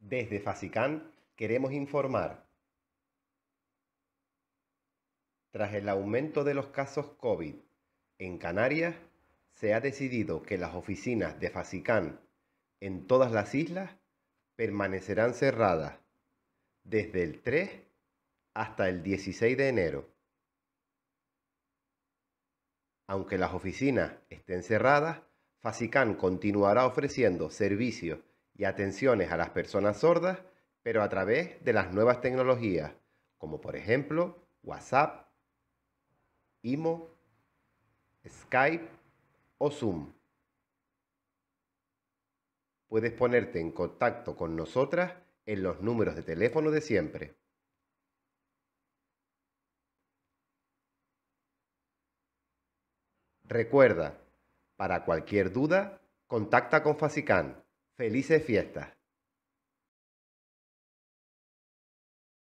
Desde Fasicán queremos informar. Tras el aumento de los casos COVID en Canarias, se ha decidido que las oficinas de Fasicán en todas las islas permanecerán cerradas desde el 3 hasta el 16 de enero. Aunque las oficinas estén cerradas, Fasicán continuará ofreciendo servicios y atenciones a las personas sordas, pero a través de las nuevas tecnologías, como por ejemplo WhatsApp, IMO, Skype o Zoom. Puedes ponerte en contacto con nosotras en los números de teléfono de siempre. Recuerda, para cualquier duda, contacta con Facican Felices fiestas.